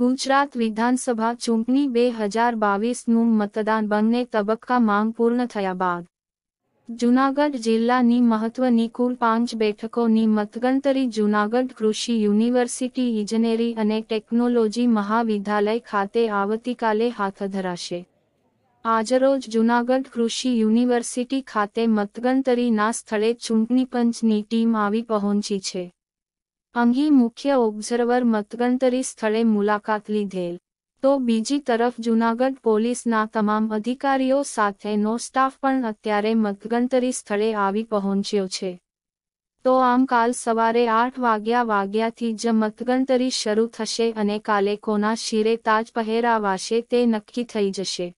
ગુજરાત વિધાનસભા ચૂંટણી બે હજાર બાવીસનું મતદાન બંને તબક્કા માંગ પૂર્ણ થયા બાદ જૂનાગઢ જિલ્લાની મહત્વની કુલ પાંચ બેઠકોની મતગણતરી જૂનાગઢ કૃષિ યુનિવર્સિટી ઇજનેરી અને ટેકનોલોજી મહાવિદ્યાલય ખાતે આવતીકાલે હાથ ધરાશે આજરોજ જૂનાગઢ કૃષિ યુનિવર્સિટી ખાતે મતગણતરીના સ્થળે ચૂંટણી પંચની ટીમ આવી પહોંચી છે અંગે મુખ્ય ઓબ્ઝર્વર મતગણતરી સ્થળે મુલાકાત લીધેલ તો બીજી તરફ જૂનાગઢ પોલીસના તમામ અધિકારીઓ સાથેનો સ્ટાફ પણ અત્યારે મતગણતરી સ્થળે આવી પહોંચ્યો છે તો આમ કાલ સવારે આઠ વાગ્યા વાગ્યાથી જ મતગણતરી શરૂ થશે અને કાલે કોના શિરે તાજ પહેરાવાશે તે નક્કી થઈ જશે